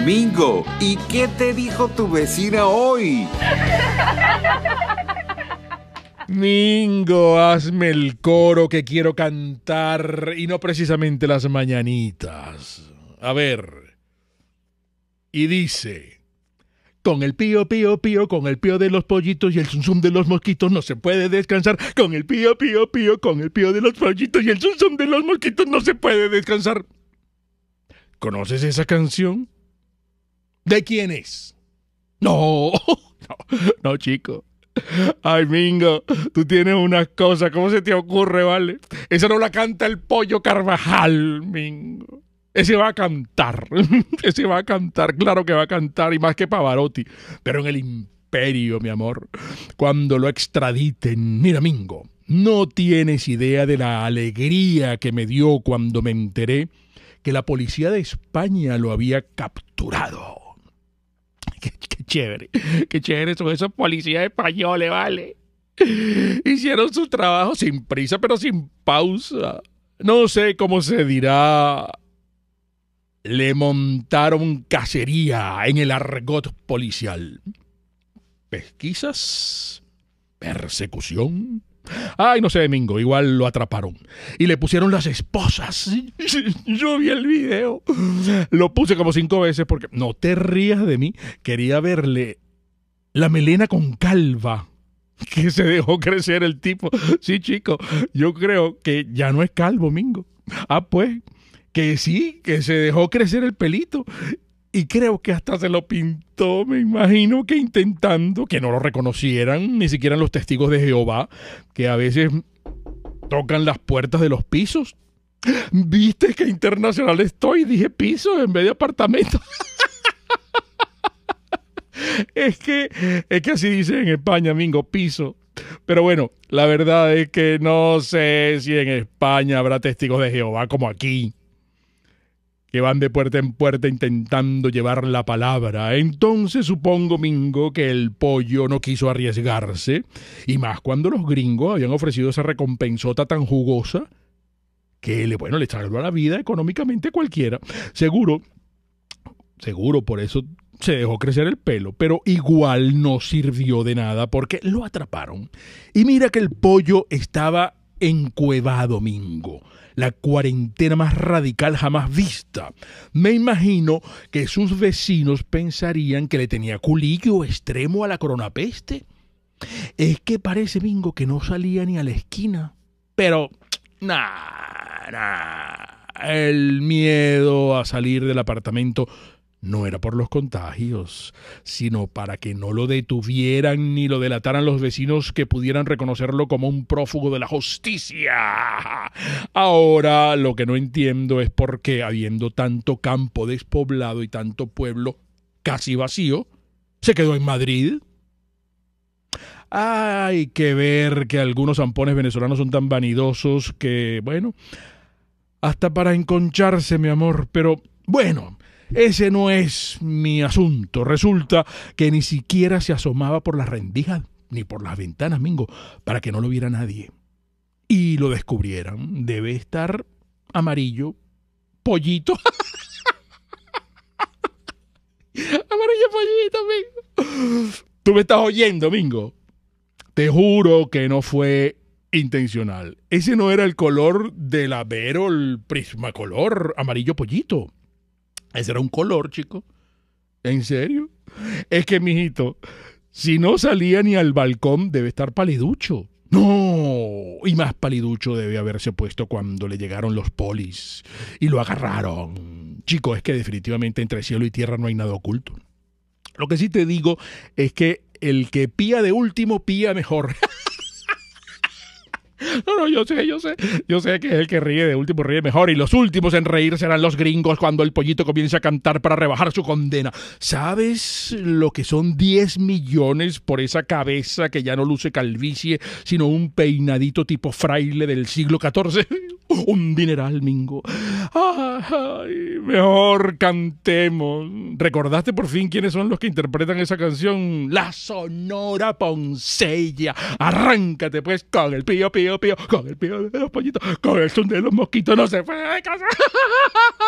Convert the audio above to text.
domingo. ¿Y qué te dijo tu vecina hoy? Mingo, hazme el coro que quiero cantar y no precisamente las mañanitas. A ver. Y dice, con el pío, pío, pío, con el pío de los pollitos y el zum de los mosquitos no se puede descansar. Con el pío, pío, pío, con el pío de los pollitos y el zum de los mosquitos no se puede descansar. ¿Conoces esa canción? ¿De quién es? No, no, no, chico. Ay, Mingo, tú tienes unas cosas. ¿Cómo se te ocurre, vale? Esa no la canta el pollo Carvajal, Mingo. Ese va a cantar. Ese va a cantar, claro que va a cantar, y más que Pavarotti. Pero en el imperio, mi amor, cuando lo extraditen, mira, Mingo, no tienes idea de la alegría que me dio cuando me enteré que la policía de España lo había capturado. qué, chévere, qué chévere son esos policías españoles, ¿vale? Hicieron su trabajo sin prisa, pero sin pausa. No sé cómo se dirá. Le montaron cacería en el argot policial. Pesquisas, persecución, Ay, no sé, Mingo, igual lo atraparon. Y le pusieron las esposas. Yo vi el video. Lo puse como cinco veces porque, no te rías de mí, quería verle la melena con calva que se dejó crecer el tipo. Sí, chico, yo creo que ya no es calvo, Mingo. Ah, pues, que sí, que se dejó crecer el pelito y creo que hasta se lo pintó, me imagino que intentando que no lo reconocieran, ni siquiera los testigos de Jehová, que a veces tocan las puertas de los pisos. ¿Viste qué internacional estoy? Dije piso en vez de apartamento. es, que, es que así dicen en España, Mingo, piso. Pero bueno, la verdad es que no sé si en España habrá testigos de Jehová como aquí que van de puerta en puerta intentando llevar la palabra. Entonces supongo, Mingo, que el pollo no quiso arriesgarse, y más cuando los gringos habían ofrecido esa recompensota tan jugosa que le, bueno, le salvó a la vida económicamente cualquiera. Seguro, seguro, por eso se dejó crecer el pelo, pero igual no sirvió de nada porque lo atraparon. Y mira que el pollo estaba en Cueva Domingo, la cuarentena más radical jamás vista. Me imagino que sus vecinos pensarían que le tenía culillo extremo a la coronapeste. Es que parece, bingo, que no salía ni a la esquina. Pero, nah, el miedo a salir del apartamento no era por los contagios, sino para que no lo detuvieran ni lo delataran los vecinos que pudieran reconocerlo como un prófugo de la justicia. Ahora lo que no entiendo es por qué, habiendo tanto campo despoblado y tanto pueblo casi vacío, se quedó en Madrid. Hay que ver que algunos zampones venezolanos son tan vanidosos que, bueno, hasta para enconcharse, mi amor, pero bueno. Ese no es mi asunto. Resulta que ni siquiera se asomaba por las rendijas ni por las ventanas, Mingo, para que no lo viera nadie. Y lo descubrieran. Debe estar amarillo, pollito. amarillo, pollito, Mingo. Tú me estás oyendo, Mingo. Te juro que no fue intencional. Ese no era el color del Averol Prismacolor amarillo pollito. Ese era un color, chico. ¿En serio? Es que, mijito, si no salía ni al balcón, debe estar paliducho. No, y más paliducho debe haberse puesto cuando le llegaron los polis y lo agarraron. Chico, es que definitivamente entre cielo y tierra no hay nada oculto. Lo que sí te digo es que el que pía de último pía mejor. No, no, yo sé, yo sé. Yo sé que es el que ríe de último ríe mejor. Y los últimos en reír serán los gringos cuando el pollito comience a cantar para rebajar su condena. ¿Sabes lo que son 10 millones por esa cabeza que ya no luce calvicie, sino un peinadito tipo fraile del siglo XIV? un dineral, Mingo. Ay, mejor cantemos. ¿Recordaste por fin quiénes son los que interpretan esa canción? La Sonora Poncella. Arráncate pues con el pío, pío, pío, con el pío de los pollitos, con el son de los mosquitos, no se fue de casa.